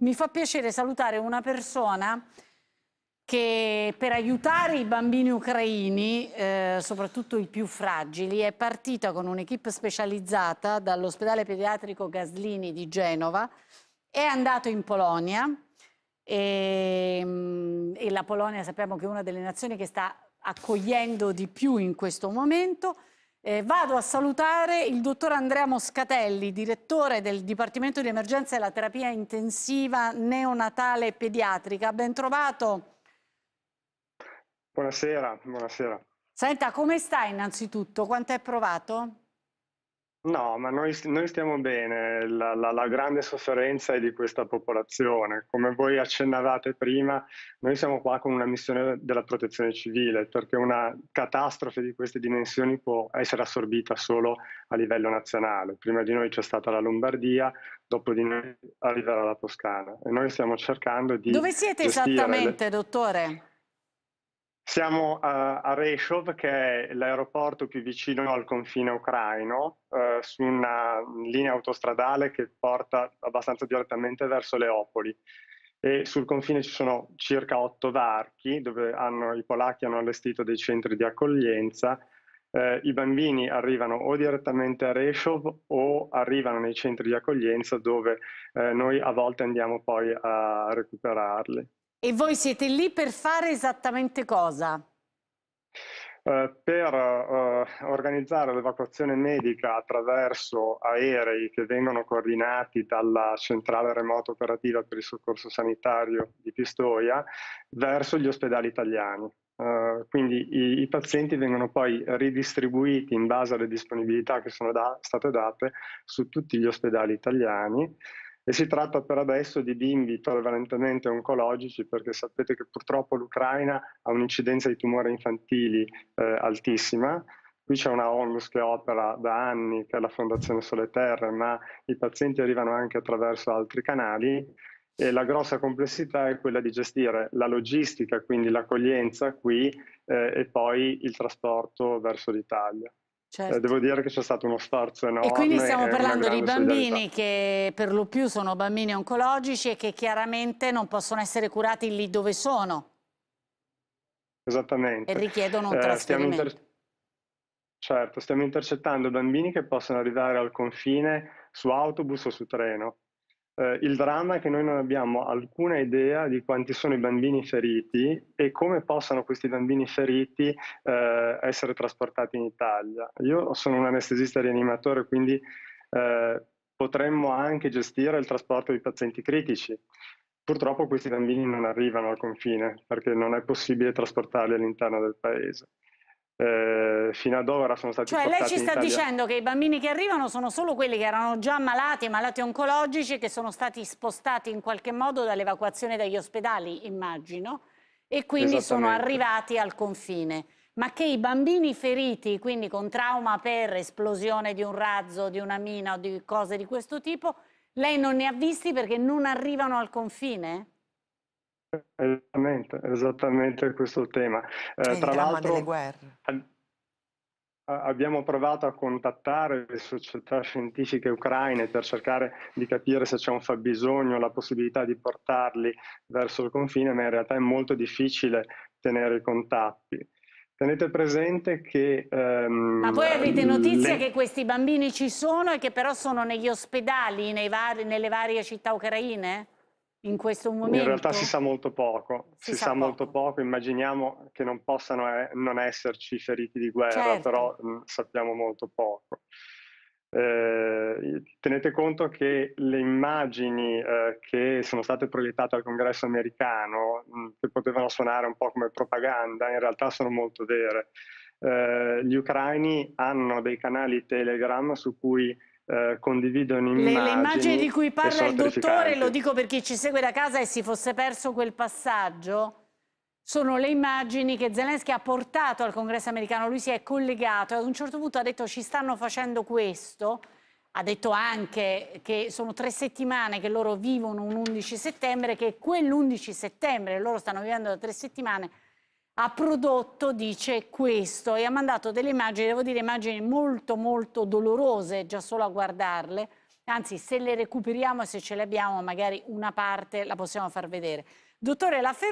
mi fa piacere salutare una persona che per aiutare i bambini ucraini, eh, soprattutto i più fragili, è partita con un'equipe specializzata dall'ospedale pediatrico Gaslini di Genova, è andato in Polonia e, ehm, e la Polonia sappiamo che è una delle nazioni che sta accogliendo di più in questo momento, eh, vado a salutare il dottor Andrea Moscatelli, direttore del Dipartimento di Emergenza e la Terapia Intensiva Neonatale e Pediatrica. Ben trovato. Buonasera, buonasera. Senta, come sta innanzitutto? Quanto è provato? No, ma noi, noi stiamo bene, la, la, la, grande sofferenza è di questa popolazione. Come voi accennavate prima, noi siamo qua con una missione della protezione civile, perché una catastrofe di queste dimensioni può essere assorbita solo a livello nazionale. Prima di noi c'è stata la Lombardia, dopo di noi arriverà la Toscana. E noi stiamo cercando di... Dove siete esattamente, le... dottore? Siamo a Reshov, che è l'aeroporto più vicino al confine ucraino, eh, su una linea autostradale che porta abbastanza direttamente verso Leopoli e sul confine ci sono circa otto varchi dove hanno, i polacchi hanno allestito dei centri di accoglienza. Eh, I bambini arrivano o direttamente a Reshov o arrivano nei centri di accoglienza dove eh, noi a volte andiamo poi a recuperarli. E voi siete lì per fare esattamente cosa? Eh, per eh, organizzare l'evacuazione medica attraverso aerei che vengono coordinati dalla centrale remota operativa per il soccorso sanitario di Pistoia verso gli ospedali italiani. Uh, quindi i, i, pazienti vengono poi ridistribuiti in base alle disponibilità che sono da, state date su tutti gli ospedali italiani e si tratta per adesso di bimbi prevalentemente oncologici perché sapete che purtroppo l'Ucraina ha un'incidenza di tumori infantili eh, altissima. Qui c'è una onlus che opera da anni, che è la Fondazione Sole Terre, ma i pazienti arrivano anche attraverso altri canali e la grossa complessità è quella di gestire la logistica, quindi l'accoglienza qui eh, e poi il trasporto verso l'Italia. Eh, certo. devo dire che c'è stato uno sforzo enorme. E quindi stiamo parlando di bambini che per lo più sono bambini oncologici e che chiaramente non possono essere curati lì dove sono. Esattamente. E richiedono un eh, trasferimento. Stiamo certo, stiamo intercettando bambini che possono arrivare al confine su autobus o su treno. Eh, il dramma è che noi non abbiamo alcuna idea di quanti sono i bambini feriti e come possano questi bambini feriti eh, essere trasportati in Italia. Io sono un anestesista rianimatore, quindi eh, potremmo anche gestire il trasporto di pazienti critici. Purtroppo questi bambini non arrivano al confine perché non è possibile trasportarli all'interno del paese. Eh, fino ad ora sono stati cioè, portati Cioè lei ci sta dicendo che i bambini che arrivano sono solo quelli che erano già malati, malati oncologici, che sono stati spostati in qualche modo dall'evacuazione dagli ospedali, immagino, e quindi sono arrivati al confine. Ma che i bambini feriti, quindi con trauma per esplosione di un razzo, di una mina o di cose di questo tipo, lei non ne ha visti perché non arrivano al confine? Esattamente, esattamente questo tema. Eh, tra l'altro, eh, abbiamo provato a contattare le società scientifiche ucraine per cercare di capire se c'è un fabbisogno, la possibilità di portarli verso il confine, ma in realtà è molto difficile tenere i contatti. Tenete presente che... Um, ma voi avete notizia le... che questi bambini ci sono e che però sono negli ospedali, vari, nelle varie città ucraine? in questo momento? In realtà si sa molto poco, si, si sa, sa poco. molto poco, immaginiamo che non possano eh, non esserci feriti di guerra, certo. però mh, mm, sappiamo molto poco. Eh, tenete conto che le immagini eh, che sono state proiettate al congresso americano, mh, mm, che potevano suonare un po' come propaganda, in realtà sono molto vere. Eh, gli ucraini hanno dei canali Telegram su cui eh, condividono immagini. Le, le immagini di cui parla il dottore, lo dico per chi ci segue da casa e si fosse perso quel passaggio, sono le immagini che Zelensky ha portato al congresso americano, lui si è collegato e ad un certo punto ha detto ci stanno facendo questo, ha detto anche che sono tre settimane che loro vivono un 11 settembre, che quell'11 settembre loro stanno vivendo da tre settimane ha prodotto, dice questo, e ha mandato delle immagini, devo dire, immagini molto molto dolorose, già solo a guardarle. Anzi, se le recuperiamo e se ce le abbiamo, magari una parte la possiamo far vedere. Dottore Lafferrone.